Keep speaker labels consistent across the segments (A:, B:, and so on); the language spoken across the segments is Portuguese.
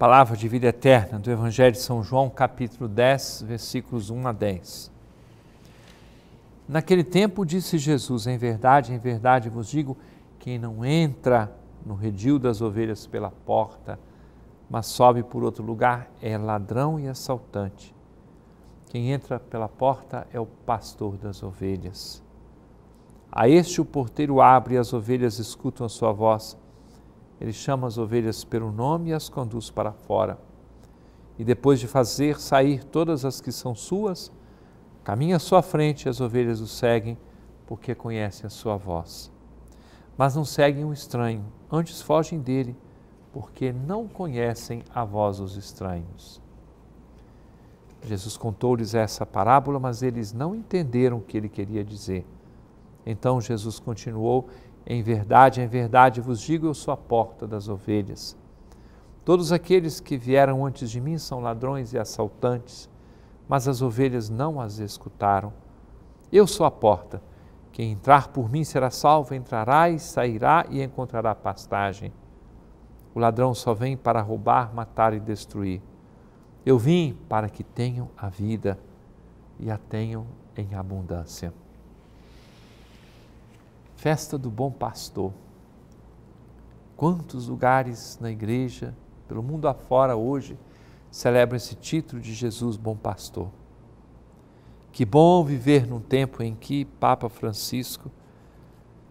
A: Palavra de vida eterna do Evangelho de São João, capítulo 10, versículos 1 a 10. Naquele tempo disse Jesus: Em verdade, em verdade vos digo, quem não entra no redil das ovelhas pela porta, mas sobe por outro lugar, é ladrão e assaltante. Quem entra pela porta é o pastor das ovelhas. A este o porteiro abre e as ovelhas escutam a sua voz. Ele chama as ovelhas pelo nome e as conduz para fora. E depois de fazer sair todas as que são suas, caminha à sua frente e as ovelhas o seguem, porque conhecem a sua voz. Mas não seguem um estranho, antes fogem dele, porque não conhecem a voz dos estranhos. Jesus contou-lhes essa parábola, mas eles não entenderam o que ele queria dizer. Então Jesus continuou em verdade, em verdade vos digo, eu sou a porta das ovelhas. Todos aqueles que vieram antes de mim são ladrões e assaltantes, mas as ovelhas não as escutaram. Eu sou a porta. Quem entrar por mim será salvo, entrará e sairá e encontrará pastagem. O ladrão só vem para roubar, matar e destruir. Eu vim para que tenham a vida e a tenham em abundância festa do bom pastor. Quantos lugares na igreja, pelo mundo afora hoje, celebram esse título de Jesus bom pastor. Que bom viver num tempo em que Papa Francisco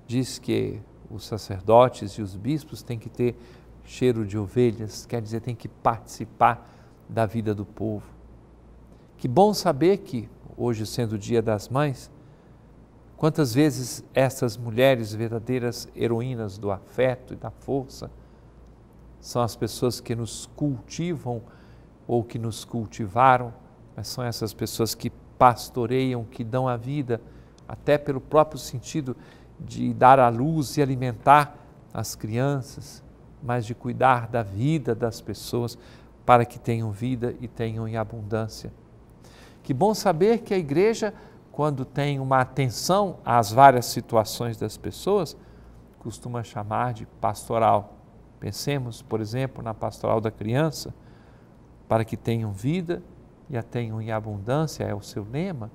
A: diz que os sacerdotes e os bispos têm que ter cheiro de ovelhas, quer dizer, têm que participar da vida do povo. Que bom saber que, hoje sendo o Dia das Mães, Quantas vezes essas mulheres verdadeiras heroínas do afeto e da força são as pessoas que nos cultivam ou que nos cultivaram, mas são essas pessoas que pastoreiam, que dão a vida, até pelo próprio sentido de dar a luz e alimentar as crianças, mas de cuidar da vida das pessoas para que tenham vida e tenham em abundância. Que bom saber que a igreja quando tem uma atenção às várias situações das pessoas, costuma chamar de pastoral. Pensemos, por exemplo, na pastoral da criança, para que tenham vida e a tenham em abundância, é o seu lema.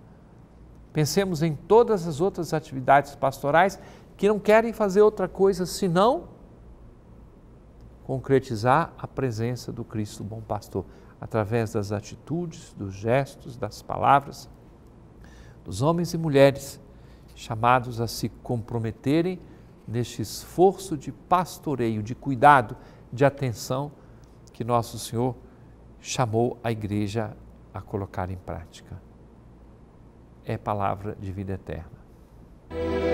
A: Pensemos em todas as outras atividades pastorais que não querem fazer outra coisa senão concretizar a presença do Cristo Bom Pastor, através das atitudes, dos gestos, das palavras dos homens e mulheres chamados a se comprometerem neste esforço de pastoreio, de cuidado, de atenção que nosso Senhor chamou a igreja a colocar em prática. É palavra de vida eterna.